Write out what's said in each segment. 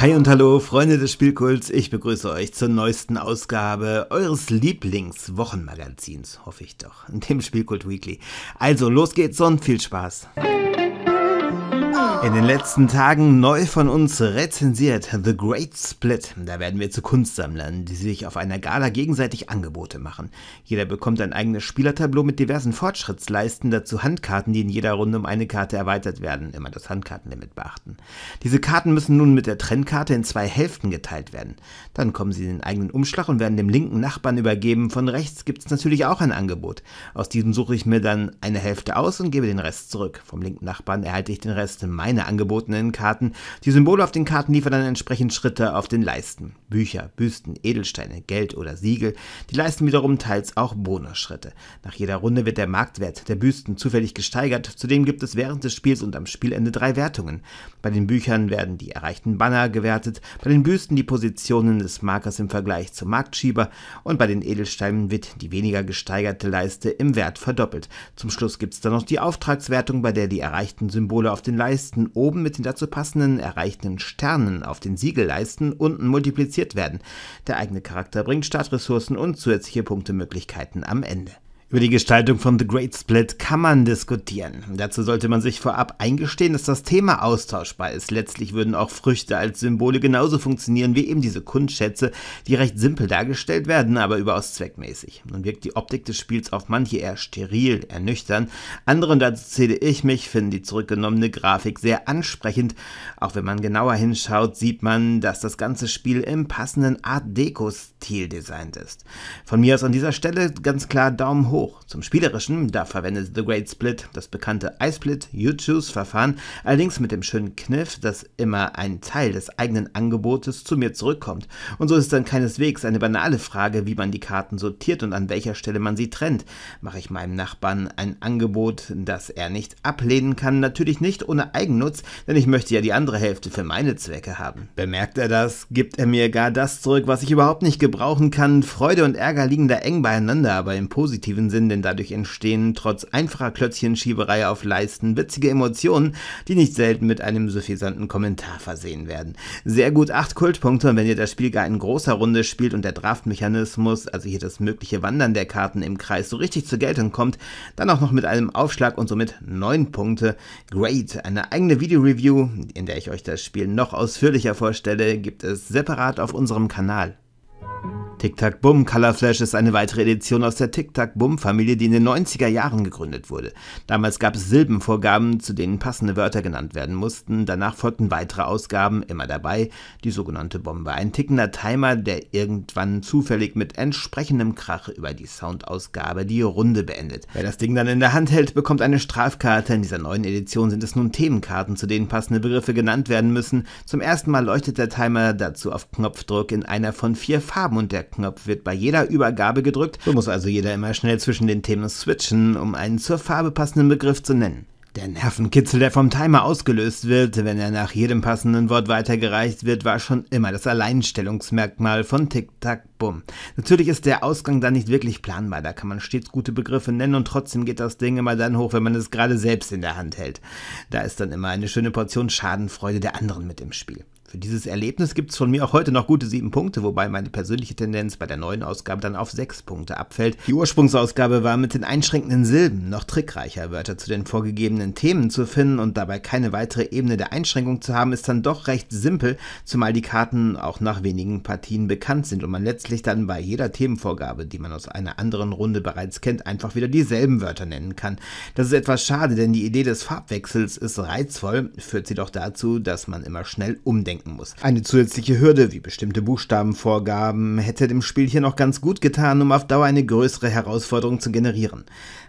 Hi und hallo, Freunde des Spielkults. Ich begrüße euch zur neuesten Ausgabe eures Lieblingswochenmagazins, hoffe ich doch, dem Spielkult Weekly. Also, los geht's und viel Spaß. In den letzten Tagen neu von uns rezensiert The Great Split. Da werden wir zu Kunstsammlern, die sich auf einer Gala gegenseitig Angebote machen. Jeder bekommt ein eigenes Spielertableau mit diversen Fortschrittsleisten, dazu Handkarten, die in jeder Runde um eine Karte erweitert werden. Immer das Handkartenlimit beachten. Diese Karten müssen nun mit der Trennkarte in zwei Hälften geteilt werden. Dann kommen sie in den eigenen Umschlag und werden dem linken Nachbarn übergeben. Von rechts gibt es natürlich auch ein Angebot. Aus diesem suche ich mir dann eine Hälfte aus und gebe den Rest zurück. Vom linken Nachbarn erhalte ich den Rest in meinem Vereine angebotenen Karten. Die Symbole auf den Karten liefern dann entsprechend Schritte auf den Leisten. Bücher, Büsten, Edelsteine, Geld oder Siegel. Die Leisten wiederum teils auch Bonusschritte. Nach jeder Runde wird der Marktwert der Büsten zufällig gesteigert. Zudem gibt es während des Spiels und am Spielende drei Wertungen. Bei den Büchern werden die erreichten Banner gewertet, bei den Büsten die Positionen des Markers im Vergleich zum Marktschieber und bei den Edelsteinen wird die weniger gesteigerte Leiste im Wert verdoppelt. Zum Schluss gibt es dann noch die Auftragswertung, bei der die erreichten Symbole auf den Leisten Seiten oben mit den dazu passenden erreichten Sternen auf den Siegelleisten unten multipliziert werden. Der eigene Charakter bringt Startressourcen und zusätzliche Punktemöglichkeiten am Ende. Über die Gestaltung von The Great Split kann man diskutieren. Dazu sollte man sich vorab eingestehen, dass das Thema austauschbar ist. Letztlich würden auch Früchte als Symbole genauso funktionieren wie eben diese Kunstschätze, die recht simpel dargestellt werden, aber überaus zweckmäßig. Nun wirkt die Optik des Spiels auf manche eher steril, ernüchtern. Andere, dazu zähle ich mich, finden die zurückgenommene Grafik sehr ansprechend. Auch wenn man genauer hinschaut, sieht man, dass das ganze Spiel im passenden Art Deco-Stil designt ist. Von mir aus an dieser Stelle ganz klar Daumen hoch hoch. Zum Spielerischen, da verwendet The Great Split das bekannte iSplit YouTube verfahren allerdings mit dem schönen Kniff, dass immer ein Teil des eigenen Angebotes zu mir zurückkommt. Und so ist dann keineswegs eine banale Frage, wie man die Karten sortiert und an welcher Stelle man sie trennt. Mache ich meinem Nachbarn ein Angebot, das er nicht ablehnen kann? Natürlich nicht ohne Eigennutz, denn ich möchte ja die andere Hälfte für meine Zwecke haben. Bemerkt er das, gibt er mir gar das zurück, was ich überhaupt nicht gebrauchen kann. Freude und Ärger liegen da eng beieinander, aber im positiven Sinn, denn dadurch entstehen trotz einfacher Klötzchenschieberei auf Leisten witzige Emotionen, die nicht selten mit einem suffisanten Kommentar versehen werden. Sehr gut 8 Kultpunkte, und wenn ihr das Spiel gar in großer Runde spielt und der Draftmechanismus, also hier das mögliche Wandern der Karten im Kreis, so richtig zur Geltung kommt, dann auch noch mit einem Aufschlag und somit 9 Punkte. Great! Eine eigene Videoreview, in der ich euch das Spiel noch ausführlicher vorstelle, gibt es separat auf unserem Kanal tic tac bum Color Flash ist eine weitere Edition aus der tic tac bum familie die in den 90er Jahren gegründet wurde. Damals gab es Silbenvorgaben, zu denen passende Wörter genannt werden mussten. Danach folgten weitere Ausgaben, immer dabei die sogenannte Bombe. Ein tickender Timer, der irgendwann zufällig mit entsprechendem Krach über die Soundausgabe die Runde beendet. Wer das Ding dann in der Hand hält, bekommt eine Strafkarte. In dieser neuen Edition sind es nun Themenkarten, zu denen passende Begriffe genannt werden müssen. Zum ersten Mal leuchtet der Timer dazu auf Knopfdruck in einer von vier Farben und der Knopf wird bei jeder Übergabe gedrückt, so muss also jeder immer schnell zwischen den Themen switchen, um einen zur Farbe passenden Begriff zu nennen. Der Nervenkitzel, der vom Timer ausgelöst wird, wenn er nach jedem passenden Wort weitergereicht wird, war schon immer das Alleinstellungsmerkmal von Tic-Tac-Bum. Natürlich ist der Ausgang dann nicht wirklich planbar, da kann man stets gute Begriffe nennen und trotzdem geht das Ding immer dann hoch, wenn man es gerade selbst in der Hand hält. Da ist dann immer eine schöne Portion Schadenfreude der anderen mit im Spiel. Für dieses Erlebnis gibt es von mir auch heute noch gute sieben Punkte, wobei meine persönliche Tendenz bei der neuen Ausgabe dann auf sechs Punkte abfällt. Die Ursprungsausgabe war mit den einschränkenden Silben noch trickreicher, Wörter zu den vorgegebenen Themen zu finden und dabei keine weitere Ebene der Einschränkung zu haben, ist dann doch recht simpel, zumal die Karten auch nach wenigen Partien bekannt sind und man letztlich dann bei jeder Themenvorgabe, die man aus einer anderen Runde bereits kennt, einfach wieder dieselben Wörter nennen kann. Das ist etwas schade, denn die Idee des Farbwechsels ist reizvoll, führt sie doch dazu, dass man immer schnell umdenkt denken muss. Eine zusätzliche Hürde wie bestimmte Buchstabenvorgaben hätte dem Spiel hier noch ganz gut getan, um auf Dauer eine größere Herausforderung zu generieren.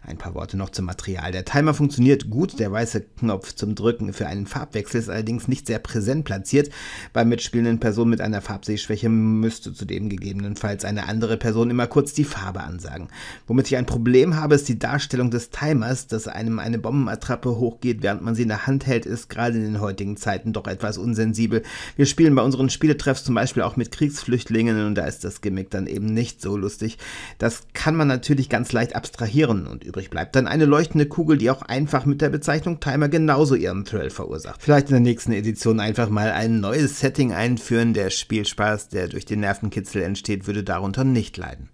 Ein paar Worte noch zum Material. Der Timer funktioniert gut, der weiße Knopf zum Drücken für einen Farbwechsel ist allerdings nicht sehr präsent platziert. Bei mitspielenden Personen mit einer Farbsehschwäche müsste zudem gegebenenfalls eine andere Person immer kurz die Farbe ansagen. Womit ich ein Problem habe, ist die Darstellung des Timers, dass einem eine Bombenattrappe hochgeht, während man sie in der Hand hält, ist gerade in den heutigen Zeiten doch etwas unsensibel. Wir spielen bei unseren Spieletreffs zum Beispiel auch mit Kriegsflüchtlingen und da ist das Gimmick dann eben nicht so lustig. Das kann man natürlich ganz leicht abstrahieren und übrig bleibt dann eine leuchtende Kugel, die auch einfach mit der Bezeichnung Timer genauso ihren Thrill verursacht. Vielleicht in der nächsten Edition einfach mal ein neues Setting einführen, der Spielspaß, der durch den Nervenkitzel entsteht, würde darunter nicht leiden.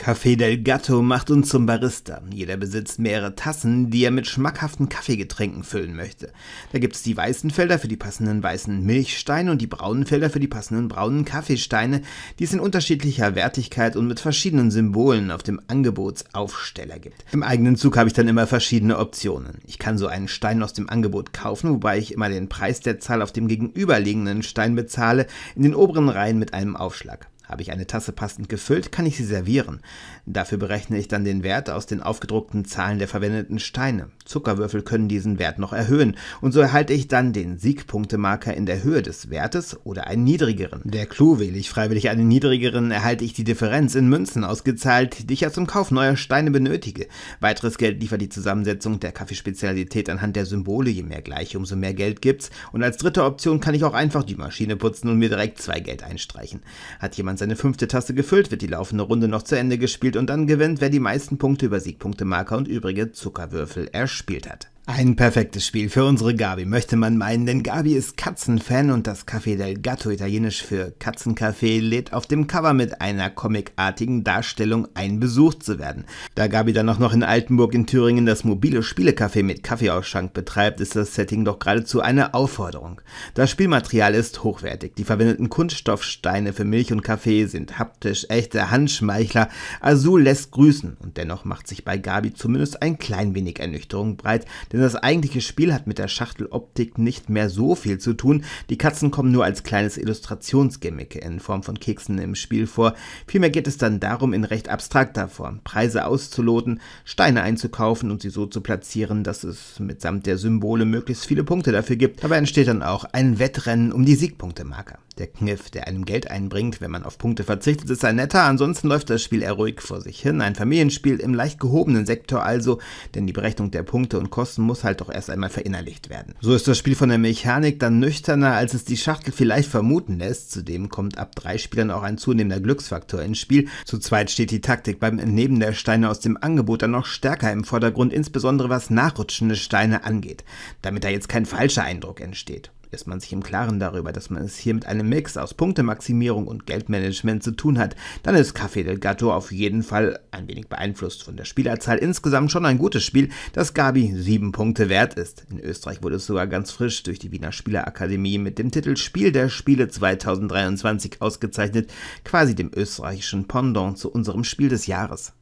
Café del Gatto macht uns zum Barista. Jeder besitzt mehrere Tassen, die er mit schmackhaften Kaffeegetränken füllen möchte. Da gibt es die weißen Felder für die passenden weißen Milchsteine und die braunen Felder für die passenden braunen Kaffeesteine, die es in unterschiedlicher Wertigkeit und mit verschiedenen Symbolen auf dem Angebotsaufsteller gibt. Im eigenen Zug habe ich dann immer verschiedene Optionen. Ich kann so einen Stein aus dem Angebot kaufen, wobei ich immer den Preis der Zahl auf dem gegenüberliegenden Stein bezahle, in den oberen Reihen mit einem Aufschlag. Habe ich eine Tasse passend gefüllt, kann ich sie servieren. Dafür berechne ich dann den Wert aus den aufgedruckten Zahlen der verwendeten Steine. Zuckerwürfel können diesen Wert noch erhöhen und so erhalte ich dann den Siegpunktemarker in der Höhe des Wertes oder einen niedrigeren. Der Clou wähle ich freiwillig einen niedrigeren, erhalte ich die Differenz in Münzen ausgezahlt, die ich ja zum Kauf neuer Steine benötige. Weiteres Geld liefert die Zusammensetzung der Kaffeespezialität anhand der Symbole. Je mehr gleiche, umso mehr Geld gibt's. Und als dritte Option kann ich auch einfach die Maschine putzen und mir direkt zwei Geld einstreichen. Hat jemand seine fünfte Tasse gefüllt, wird die laufende Runde noch zu Ende gespielt und dann gewinnt, wer die meisten Punkte über Siegpunkte Marker und übrige Zuckerwürfel erspielt hat. Ein perfektes Spiel für unsere Gabi, möchte man meinen, denn Gabi ist Katzenfan und das Café del Gatto, italienisch für Katzencafé, lädt auf dem Cover mit einer comicartigen Darstellung ein, besucht zu werden. Da Gabi dann auch noch in Altenburg in Thüringen das mobile Spielecafé mit Kaffeeausschank betreibt, ist das Setting doch geradezu eine Aufforderung. Das Spielmaterial ist hochwertig, die verwendeten Kunststoffsteine für Milch und Kaffee sind haptisch echte Handschmeichler, Azul lässt grüßen und dennoch macht sich bei Gabi zumindest ein klein wenig Ernüchterung breit, denn denn das eigentliche Spiel hat mit der Schachteloptik nicht mehr so viel zu tun. Die Katzen kommen nur als kleines Illustrationsgimmick in Form von Keksen im Spiel vor. Vielmehr geht es dann darum, in recht abstrakter Form Preise auszuloten, Steine einzukaufen und sie so zu platzieren, dass es mitsamt der Symbole möglichst viele Punkte dafür gibt. Dabei entsteht dann auch ein Wettrennen um die Siegpunktemarker der Kniff, der einem Geld einbringt, wenn man auf Punkte verzichtet, ist ein netter, ansonsten läuft das Spiel eher ruhig vor sich hin. Ein Familienspiel im leicht gehobenen Sektor also, denn die Berechnung der Punkte und Kosten muss halt doch erst einmal verinnerlicht werden. So ist das Spiel von der Mechanik dann nüchterner, als es die Schachtel vielleicht vermuten lässt. Zudem kommt ab drei Spielern auch ein zunehmender Glücksfaktor ins Spiel. Zu zweit steht die Taktik beim Entnehmen der Steine aus dem Angebot dann noch stärker im Vordergrund, insbesondere was nachrutschende Steine angeht, damit da jetzt kein falscher Eindruck entsteht ist man sich im Klaren darüber, dass man es hier mit einem Mix aus Punktemaximierung und Geldmanagement zu tun hat, dann ist Café del Gatto auf jeden Fall ein wenig beeinflusst von der Spielerzahl insgesamt schon ein gutes Spiel, das Gabi sieben Punkte wert ist. In Österreich wurde es sogar ganz frisch durch die Wiener Spielerakademie mit dem Titel Spiel der Spiele 2023 ausgezeichnet, quasi dem österreichischen Pendant zu unserem Spiel des Jahres.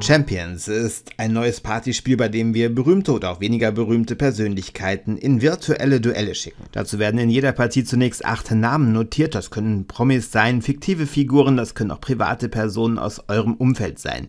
Champions ist ein neues Partyspiel, bei dem wir berühmte oder auch weniger berühmte Persönlichkeiten in virtuelle Duelle schicken. Dazu werden in jeder Partie zunächst acht Namen notiert. Das können Promis sein, fiktive Figuren, das können auch private Personen aus eurem Umfeld sein.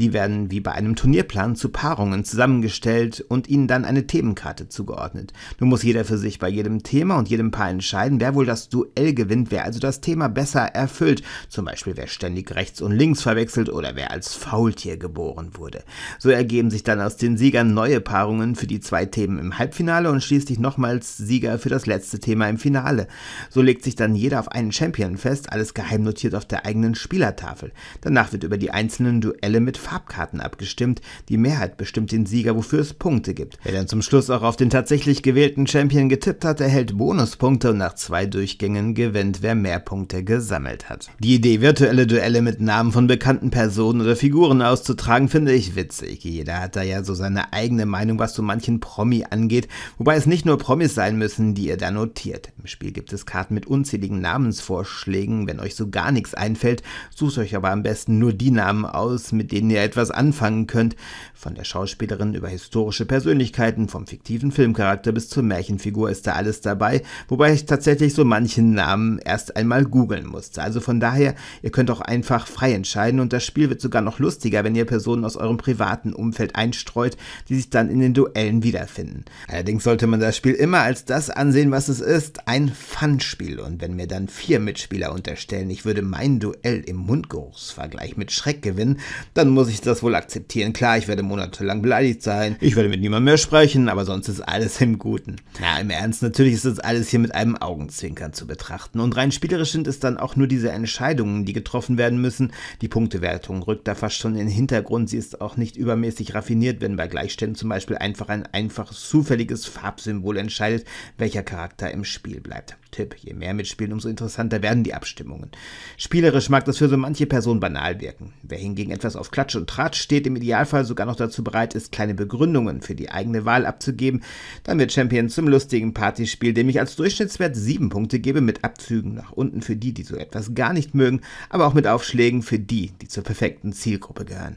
Die werden wie bei einem Turnierplan zu Paarungen zusammengestellt und ihnen dann eine Themenkarte zugeordnet. Nun muss jeder für sich bei jedem Thema und jedem Paar entscheiden, wer wohl das Duell gewinnt, wer also das Thema besser erfüllt. Zum Beispiel wer ständig rechts und links verwechselt oder wer als Faultier geboren wurde. So ergeben sich dann aus den Siegern neue Paarungen für die zwei Themen im Halbfinale und schließlich nochmals Sieger für das letzte Thema im Finale. So legt sich dann jeder auf einen Champion fest, alles geheim notiert auf der eigenen Spielertafel. Danach wird über die einzelnen Duelle mit Farbkarten abgestimmt. Die Mehrheit bestimmt den Sieger, wofür es Punkte gibt. Wer dann zum Schluss auch auf den tatsächlich gewählten Champion getippt hat, erhält Bonuspunkte und nach zwei Durchgängen gewinnt, wer mehr Punkte gesammelt hat. Die Idee, virtuelle Duelle mit Namen von bekannten Personen oder Figuren aus auszutragen, finde ich witzig. Jeder hat da ja so seine eigene Meinung, was so manchen Promi angeht, wobei es nicht nur Promis sein müssen, die ihr da notiert. Im Spiel gibt es Karten mit unzähligen Namensvorschlägen. Wenn euch so gar nichts einfällt, sucht euch aber am besten nur die Namen aus, mit denen ihr etwas anfangen könnt. Von der Schauspielerin über historische Persönlichkeiten, vom fiktiven Filmcharakter bis zur Märchenfigur ist da alles dabei, wobei ich tatsächlich so manchen Namen erst einmal googeln musste. Also von daher, ihr könnt auch einfach frei entscheiden und das Spiel wird sogar noch lustiger, wenn ihr Personen aus eurem privaten Umfeld einstreut, die sich dann in den Duellen wiederfinden. Allerdings sollte man das Spiel immer als das ansehen, was es ist, ein Fun-Spiel. Und wenn mir dann vier Mitspieler unterstellen, ich würde mein Duell im Mundgeruchsvergleich mit Schreck gewinnen, dann muss ich das wohl akzeptieren. Klar, ich werde monatelang beleidigt sein, ich werde mit niemandem mehr sprechen, aber sonst ist alles im Guten. Ja, im Ernst, natürlich ist das alles hier mit einem Augenzwinkern zu betrachten. Und rein spielerisch sind es dann auch nur diese Entscheidungen, die getroffen werden müssen. Die Punktewertung rückt da fast schon in den Hintergrund. Sie ist auch nicht übermäßig raffiniert, wenn bei Gleichständen zum Beispiel einfach ein einfaches, zufälliges Farbsymbol entscheidet, welcher Charakter im Spiel bleibt. Tipp, je mehr mitspielen, umso interessanter werden die Abstimmungen. Spielerisch mag das für so manche Person banal wirken. Wer hingegen etwas auf Klatsch und Tratsch steht, im Idealfall sogar noch dazu bereit ist, kleine Begründungen für die eigene Wahl abzugeben, dann wird Champion zum lustigen Partyspiel, dem ich als Durchschnittswert sieben Punkte gebe, mit Abzügen nach unten für die, die so etwas gar nicht mögen, aber auch mit Aufschlägen für die, die zur perfekten Zielgruppe gehören.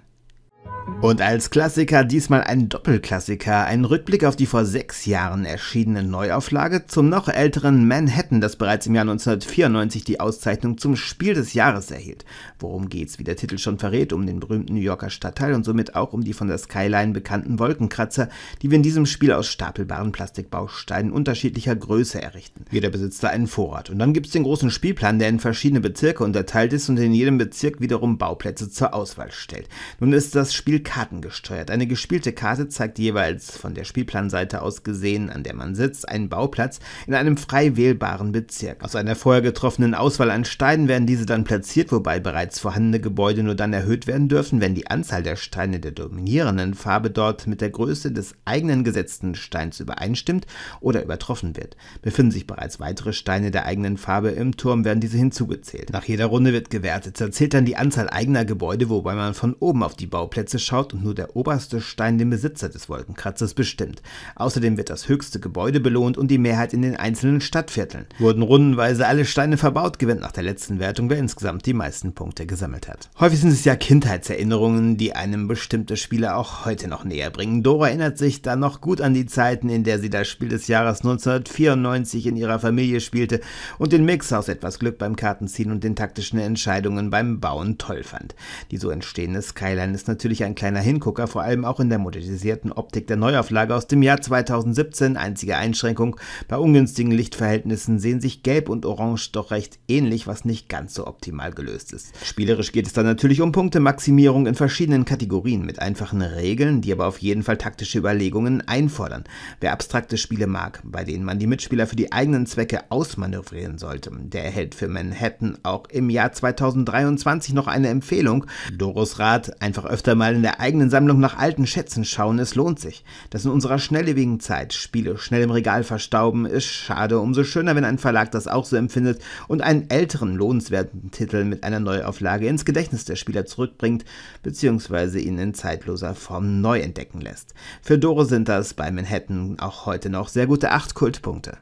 Bye. Und als Klassiker diesmal ein Doppelklassiker, ein Rückblick auf die vor sechs Jahren erschienene Neuauflage zum noch älteren Manhattan, das bereits im Jahr 1994 die Auszeichnung zum Spiel des Jahres erhielt. Worum geht's, wie der Titel schon verrät, um den berühmten New Yorker Stadtteil und somit auch um die von der Skyline bekannten Wolkenkratzer, die wir in diesem Spiel aus stapelbaren Plastikbausteinen unterschiedlicher Größe errichten. Jeder besitzt da einen Vorrat. Und dann gibt's den großen Spielplan, der in verschiedene Bezirke unterteilt ist und in jedem Bezirk wiederum Bauplätze zur Auswahl stellt. Nun ist das Spiel Spielkarten gesteuert. Eine gespielte Karte zeigt jeweils von der Spielplanseite aus gesehen, an der man sitzt, einen Bauplatz in einem frei wählbaren Bezirk. Aus einer vorher getroffenen Auswahl an Steinen werden diese dann platziert, wobei bereits vorhandene Gebäude nur dann erhöht werden dürfen, wenn die Anzahl der Steine der dominierenden Farbe dort mit der Größe des eigenen gesetzten Steins übereinstimmt oder übertroffen wird. Befinden sich bereits weitere Steine der eigenen Farbe im Turm, werden diese hinzugezählt. Nach jeder Runde wird gewertet. zerzählt dann die Anzahl eigener Gebäude, wobei man von oben auf die Bauplätze schaut angeschaut und nur der oberste Stein den Besitzer des Wolkenkratzers bestimmt. Außerdem wird das höchste Gebäude belohnt und die Mehrheit in den einzelnen Stadtvierteln. Wurden rundenweise alle Steine verbaut, gewinnt nach der letzten Wertung, wer insgesamt die meisten Punkte gesammelt hat. Häufig sind es ja Kindheitserinnerungen, die einem bestimmte Spiele auch heute noch näher bringen. Dora erinnert sich da noch gut an die Zeiten, in der sie das Spiel des Jahres 1994 in ihrer Familie spielte und den Mix aus etwas Glück beim Kartenziehen und den taktischen Entscheidungen beim Bauen toll fand. Die so entstehende Skyline ist natürlich ein ein kleiner Hingucker, vor allem auch in der modernisierten Optik der Neuauflage aus dem Jahr 2017. Einzige Einschränkung, bei ungünstigen Lichtverhältnissen sehen sich Gelb und Orange doch recht ähnlich, was nicht ganz so optimal gelöst ist. Spielerisch geht es dann natürlich um Punktemaximierung in verschiedenen Kategorien mit einfachen Regeln, die aber auf jeden Fall taktische Überlegungen einfordern. Wer abstrakte Spiele mag, bei denen man die Mitspieler für die eigenen Zwecke ausmanövrieren sollte, der erhält für Manhattan auch im Jahr 2023 noch eine Empfehlung. Doros Rat, einfach öfter mal in der eigenen Sammlung nach alten Schätzen schauen, es lohnt sich. Dass in unserer schnelllebigen Zeit Spiele schnell im Regal verstauben, ist schade. Umso schöner, wenn ein Verlag das auch so empfindet und einen älteren, lohnenswerten Titel mit einer Neuauflage ins Gedächtnis der Spieler zurückbringt, beziehungsweise ihn in zeitloser Form neu entdecken lässt. Für Dore sind das bei Manhattan auch heute noch sehr gute 8 Kultpunkte.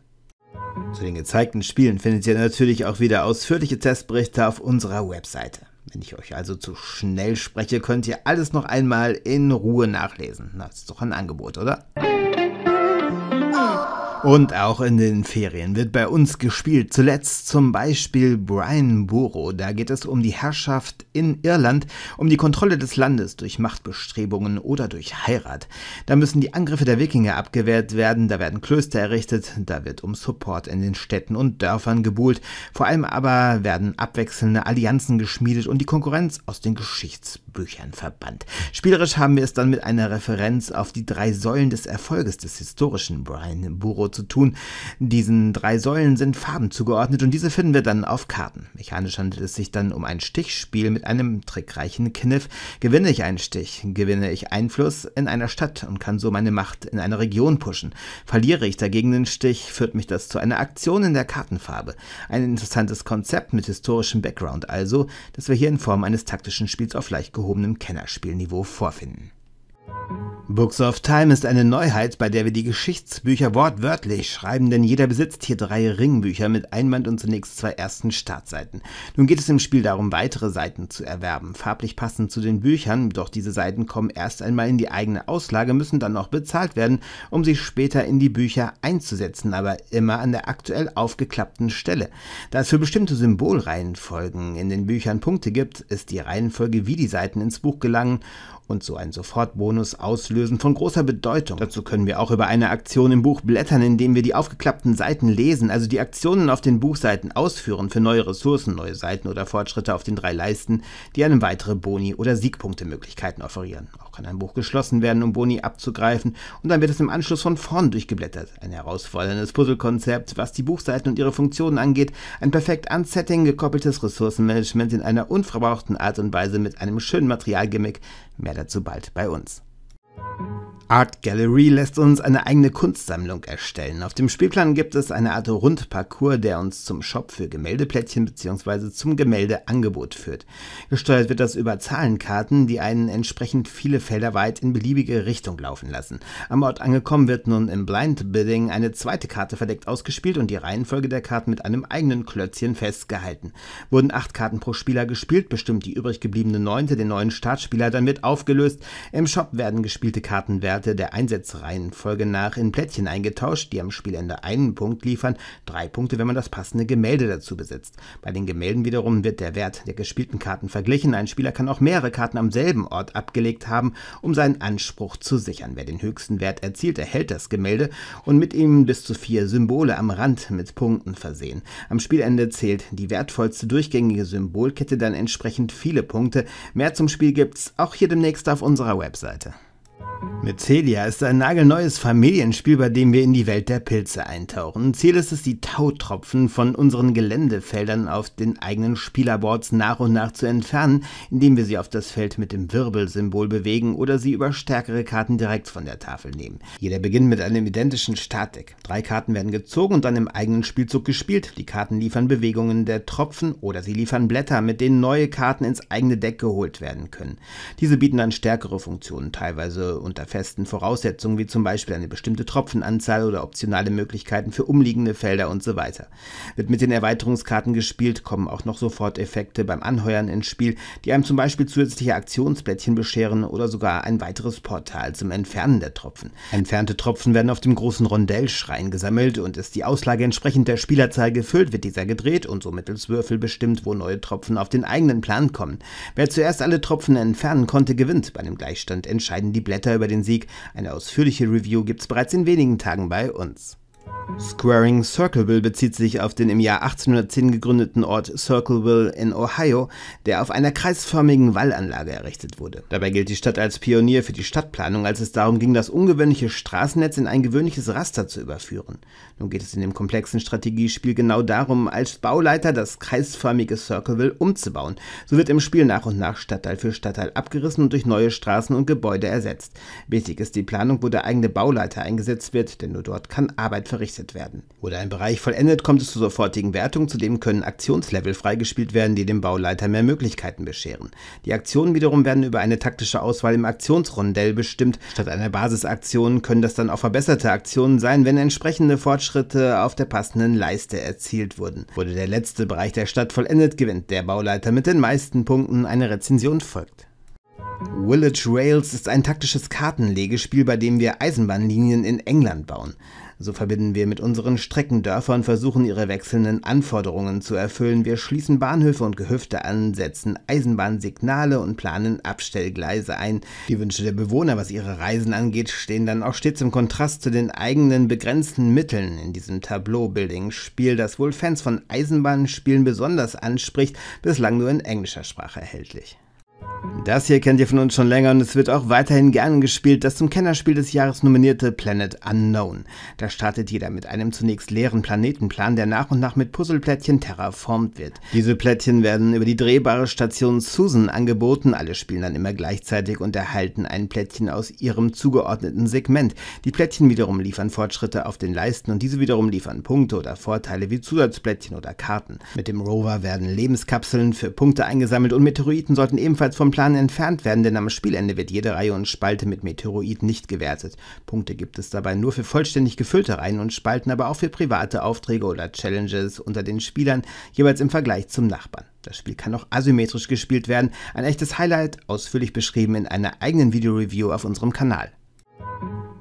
Zu den gezeigten Spielen findet ihr natürlich auch wieder ausführliche Testberichte auf unserer Webseite. Wenn ich euch also zu schnell spreche, könnt ihr alles noch einmal in Ruhe nachlesen. Das ist doch ein Angebot, oder? Und auch in den Ferien wird bei uns gespielt. Zuletzt zum Beispiel Brian Boro. Da geht es um die Herrschaft in Irland, um die Kontrolle des Landes durch Machtbestrebungen oder durch Heirat. Da müssen die Angriffe der Wikinger abgewehrt werden, da werden Klöster errichtet, da wird um Support in den Städten und Dörfern gebuhlt. Vor allem aber werden abwechselnde Allianzen geschmiedet und die Konkurrenz aus den Geschichtsbüchern Büchern verbannt. Spielerisch haben wir es dann mit einer Referenz auf die drei Säulen des Erfolges des historischen Brian Buro zu tun. Diesen drei Säulen sind Farben zugeordnet und diese finden wir dann auf Karten. Mechanisch handelt es sich dann um ein Stichspiel mit einem trickreichen Kniff. Gewinne ich einen Stich, gewinne ich Einfluss in einer Stadt und kann so meine Macht in einer Region pushen. Verliere ich dagegen den Stich, führt mich das zu einer Aktion in der Kartenfarbe. Ein interessantes Konzept mit historischem Background also, das wir hier in Form eines taktischen Spiels auf leicht gehoben gehobenem Kennerspielniveau vorfinden Books of Time ist eine Neuheit, bei der wir die Geschichtsbücher wortwörtlich schreiben, denn jeder besitzt hier drei Ringbücher mit Einwand und zunächst zwei ersten Startseiten. Nun geht es im Spiel darum, weitere Seiten zu erwerben, farblich passend zu den Büchern, doch diese Seiten kommen erst einmal in die eigene Auslage, müssen dann noch bezahlt werden, um sie später in die Bücher einzusetzen, aber immer an der aktuell aufgeklappten Stelle. Da es für bestimmte Symbolreihenfolgen in den Büchern Punkte gibt, ist die Reihenfolge, wie die Seiten ins Buch gelangen und so ein Sofortbonus auslösen, Auslösen von großer Bedeutung. Dazu können wir auch über eine Aktion im Buch blättern, indem wir die aufgeklappten Seiten lesen, also die Aktionen auf den Buchseiten ausführen für neue Ressourcen, neue Seiten oder Fortschritte auf den drei Leisten, die einem weitere Boni- oder Siegpunkte-Möglichkeiten offerieren. Auch kann ein Buch geschlossen werden, um Boni abzugreifen, und dann wird es im Anschluss von vorn durchgeblättert. Ein herausforderndes Puzzlekonzept, was die Buchseiten und ihre Funktionen angeht, ein perfekt an Setting gekoppeltes Ressourcenmanagement in einer unverbrauchten Art und Weise mit einem schönen Materialgimmick. Mehr dazu bald bei uns. Thank you. Art Gallery lässt uns eine eigene Kunstsammlung erstellen. Auf dem Spielplan gibt es eine Art Rundparcours, der uns zum Shop für Gemäldeplättchen bzw. zum Gemäldeangebot führt. Gesteuert wird das über Zahlenkarten, die einen entsprechend viele Felder weit in beliebige Richtung laufen lassen. Am Ort angekommen wird nun im Blind Bidding eine zweite Karte verdeckt ausgespielt und die Reihenfolge der Karten mit einem eigenen Klötzchen festgehalten. Wurden acht Karten pro Spieler gespielt, bestimmt die übrig gebliebene neunte den neuen Startspieler, dann wird aufgelöst. Im Shop werden gespielte Karten wert Werte der Einsatzreihenfolge nach in Plättchen eingetauscht, die am Spielende einen Punkt liefern, drei Punkte, wenn man das passende Gemälde dazu besitzt. Bei den Gemälden wiederum wird der Wert der gespielten Karten verglichen. Ein Spieler kann auch mehrere Karten am selben Ort abgelegt haben, um seinen Anspruch zu sichern. Wer den höchsten Wert erzielt, erhält das Gemälde und mit ihm bis zu vier Symbole am Rand mit Punkten versehen. Am Spielende zählt die wertvollste durchgängige Symbolkette dann entsprechend viele Punkte. Mehr zum Spiel gibt's auch hier demnächst auf unserer Webseite. Mycelia ist ein nagelneues Familienspiel, bei dem wir in die Welt der Pilze eintauchen. Ziel ist es, die Tautropfen von unseren Geländefeldern auf den eigenen Spielerboards nach und nach zu entfernen, indem wir sie auf das Feld mit dem Wirbelsymbol bewegen oder sie über stärkere Karten direkt von der Tafel nehmen. Jeder beginnt mit einem identischen Statik. Drei Karten werden gezogen und dann im eigenen Spielzug gespielt. Die Karten liefern Bewegungen der Tropfen oder sie liefern Blätter, mit denen neue Karten ins eigene Deck geholt werden können. Diese bieten dann stärkere Funktionen teilweise unter festen Voraussetzungen wie zum Beispiel eine bestimmte Tropfenanzahl oder optionale Möglichkeiten für umliegende Felder und so weiter. Wird mit den Erweiterungskarten gespielt, kommen auch noch Soforteffekte beim Anheuern ins Spiel, die einem zum Beispiel zusätzliche Aktionsplättchen bescheren oder sogar ein weiteres Portal zum Entfernen der Tropfen. Entfernte Tropfen werden auf dem großen Rondellschrein gesammelt und ist die Auslage entsprechend der Spielerzahl gefüllt, wird dieser gedreht und so mittels Würfel bestimmt, wo neue Tropfen auf den eigenen Plan kommen. Wer zuerst alle Tropfen entfernen konnte, gewinnt. Bei einem Gleichstand entscheiden die Blätter über den Sieg. Eine ausführliche Review gibt es bereits in wenigen Tagen bei uns. Squaring Circleville bezieht sich auf den im Jahr 1810 gegründeten Ort Circleville in Ohio, der auf einer kreisförmigen Wallanlage errichtet wurde. Dabei gilt die Stadt als Pionier für die Stadtplanung, als es darum ging, das ungewöhnliche Straßennetz in ein gewöhnliches Raster zu überführen. Nun geht es in dem komplexen Strategiespiel genau darum, als Bauleiter das kreisförmige Circleville umzubauen. So wird im Spiel nach und nach Stadtteil für Stadtteil abgerissen und durch neue Straßen und Gebäude ersetzt. Wichtig ist die Planung, wo der eigene Bauleiter eingesetzt wird, denn nur dort kann Arbeit verrichtet verrichtet werden. Wurde ein Bereich vollendet, kommt es zur sofortigen Wertung, zudem können Aktionslevel freigespielt werden, die dem Bauleiter mehr Möglichkeiten bescheren. Die Aktionen wiederum werden über eine taktische Auswahl im Aktionsrondell bestimmt. Statt einer Basisaktion können das dann auch verbesserte Aktionen sein, wenn entsprechende Fortschritte auf der passenden Leiste erzielt wurden. Wurde der letzte Bereich der Stadt vollendet, gewinnt der Bauleiter mit den meisten Punkten. Eine Rezension folgt. Village Rails ist ein taktisches Kartenlegespiel, bei dem wir Eisenbahnlinien in England bauen. So verbinden wir mit unseren Streckendörfern, versuchen ihre wechselnden Anforderungen zu erfüllen. Wir schließen Bahnhöfe und Gehöfte an, setzen Eisenbahnsignale und planen Abstellgleise ein. Die Wünsche der Bewohner, was ihre Reisen angeht, stehen dann auch stets im Kontrast zu den eigenen begrenzten Mitteln in diesem Tableau-Building-Spiel, das wohl Fans von Eisenbahnspielen besonders anspricht, bislang nur in englischer Sprache erhältlich. Das hier kennt ihr von uns schon länger und es wird auch weiterhin gerne gespielt, das zum Kennerspiel des Jahres nominierte Planet Unknown. Da startet jeder mit einem zunächst leeren Planetenplan, der nach und nach mit Puzzleplättchen terraformt wird. Diese Plättchen werden über die drehbare Station Susan angeboten, alle spielen dann immer gleichzeitig und erhalten ein Plättchen aus ihrem zugeordneten Segment. Die Plättchen wiederum liefern Fortschritte auf den Leisten und diese wiederum liefern Punkte oder Vorteile wie Zusatzplättchen oder Karten. Mit dem Rover werden Lebenskapseln für Punkte eingesammelt und Meteoriten sollten ebenfalls vom vom Plan entfernt werden, denn am Spielende wird jede Reihe und Spalte mit Meteoroid nicht gewertet. Punkte gibt es dabei nur für vollständig gefüllte Reihen und Spalten, aber auch für private Aufträge oder Challenges unter den Spielern, jeweils im Vergleich zum Nachbarn. Das Spiel kann auch asymmetrisch gespielt werden, ein echtes Highlight, ausführlich beschrieben in einer eigenen Videoreview auf unserem Kanal.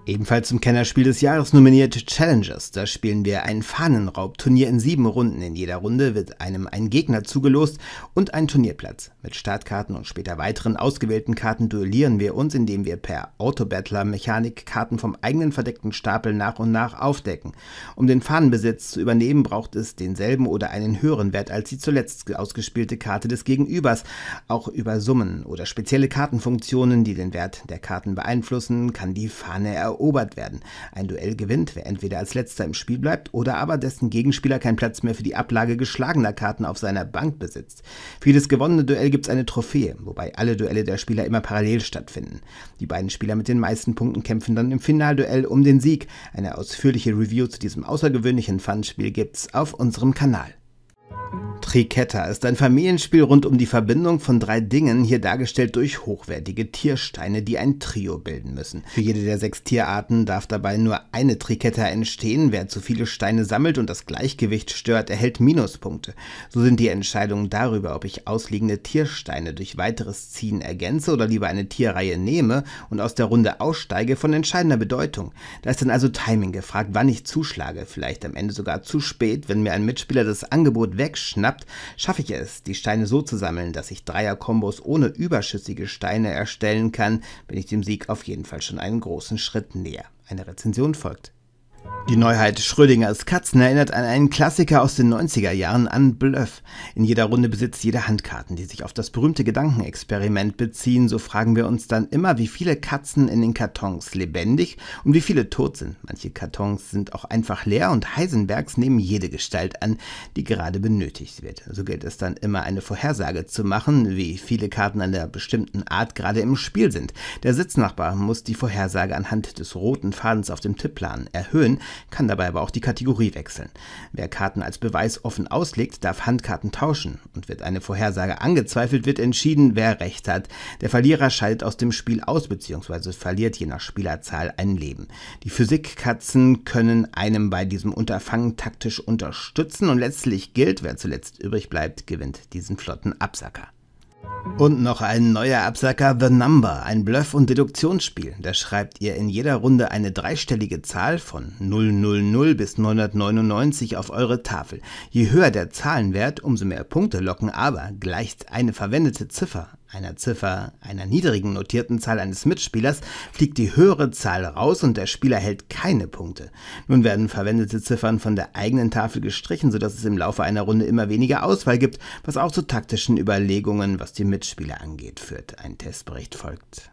Ebenfalls zum Kennerspiel des Jahres nominiert Challengers. Da spielen wir ein Fahnenraubturnier in sieben Runden. In jeder Runde wird einem ein Gegner zugelost und ein Turnierplatz. Mit Startkarten und später weiteren ausgewählten Karten duellieren wir uns, indem wir per Autobattler-Mechanik Karten vom eigenen verdeckten Stapel nach und nach aufdecken. Um den Fahnenbesitz zu übernehmen, braucht es denselben oder einen höheren Wert als die zuletzt ausgespielte Karte des Gegenübers. Auch über Summen oder spezielle Kartenfunktionen, die den Wert der Karten beeinflussen, kann die Fahne erobern erobert werden. Ein Duell gewinnt, wer entweder als letzter im Spiel bleibt oder aber dessen Gegenspieler keinen Platz mehr für die Ablage geschlagener Karten auf seiner Bank besitzt. Für jedes gewonnene Duell gibt es eine Trophäe, wobei alle Duelle der Spieler immer parallel stattfinden. Die beiden Spieler mit den meisten Punkten kämpfen dann im Finalduell um den Sieg. Eine ausführliche Review zu diesem außergewöhnlichen Fun-Spiel gibt's auf unserem Kanal. Triketta ist ein Familienspiel rund um die Verbindung von drei Dingen, hier dargestellt durch hochwertige Tiersteine, die ein Trio bilden müssen. Für jede der sechs Tierarten darf dabei nur eine Triketta entstehen. Wer zu viele Steine sammelt und das Gleichgewicht stört, erhält Minuspunkte. So sind die Entscheidungen darüber, ob ich ausliegende Tiersteine durch weiteres Ziehen ergänze oder lieber eine Tierreihe nehme und aus der Runde aussteige, von entscheidender Bedeutung. Da ist dann also Timing gefragt, wann ich zuschlage, vielleicht am Ende sogar zu spät, wenn mir ein Mitspieler das Angebot wegschnappt klappt, schaffe ich es, die Steine so zu sammeln, dass ich Dreier-Kombos ohne überschüssige Steine erstellen kann, bin ich dem Sieg auf jeden Fall schon einen großen Schritt näher. Eine Rezension folgt. Die Neuheit Schrödingers Katzen erinnert an einen Klassiker aus den 90er Jahren an Bluff. In jeder Runde besitzt jeder Handkarten, die sich auf das berühmte Gedankenexperiment beziehen. So fragen wir uns dann immer, wie viele Katzen in den Kartons lebendig und wie viele tot sind. Manche Kartons sind auch einfach leer und Heisenbergs nehmen jede Gestalt an, die gerade benötigt wird. So gilt es dann immer, eine Vorhersage zu machen, wie viele Karten einer bestimmten Art gerade im Spiel sind. Der Sitznachbar muss die Vorhersage anhand des roten Fadens auf dem Tippplan erhöhen, kann dabei aber auch die Kategorie wechseln. Wer Karten als Beweis offen auslegt, darf Handkarten tauschen und wird eine Vorhersage angezweifelt, wird entschieden, wer recht hat. Der Verlierer scheidet aus dem Spiel aus bzw. verliert je nach Spielerzahl ein Leben. Die Physikkatzen können einem bei diesem Unterfangen taktisch unterstützen und letztlich gilt, wer zuletzt übrig bleibt, gewinnt diesen flotten Absacker. Und noch ein neuer Absacker, The Number, ein Bluff- und Deduktionsspiel. Da schreibt ihr in jeder Runde eine dreistellige Zahl von 000 bis 999 auf eure Tafel. Je höher der Zahlenwert, umso mehr Punkte locken, aber gleicht eine verwendete Ziffer einer Ziffer einer niedrigen notierten Zahl eines Mitspielers fliegt die höhere Zahl raus und der Spieler hält keine Punkte. Nun werden verwendete Ziffern von der eigenen Tafel gestrichen, sodass es im Laufe einer Runde immer weniger Auswahl gibt, was auch zu taktischen Überlegungen, was die Mitspieler angeht, führt. Ein Testbericht folgt.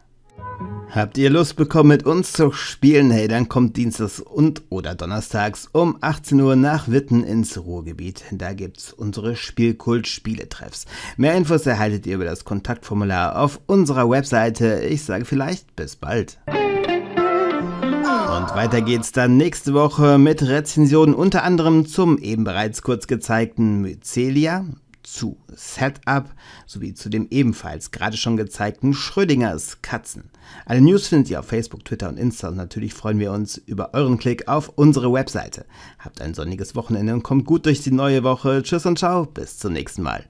Habt ihr Lust bekommen, mit uns zu spielen? Hey, dann kommt dienstags und oder donnerstags um 18 Uhr nach Witten ins Ruhrgebiet. Da gibt's unsere Spielkult-Spieletreffs. Mehr Infos erhaltet ihr über das Kontaktformular auf unserer Webseite. Ich sage vielleicht bis bald. Und weiter geht's dann nächste Woche mit Rezensionen unter anderem zum eben bereits kurz gezeigten Mycelia, zu Setup sowie zu dem ebenfalls gerade schon gezeigten Schrödingers Katzen. Alle News findet ihr auf Facebook, Twitter und Insta und natürlich freuen wir uns über euren Klick auf unsere Webseite. Habt ein sonniges Wochenende und kommt gut durch die neue Woche. Tschüss und ciao, bis zum nächsten Mal.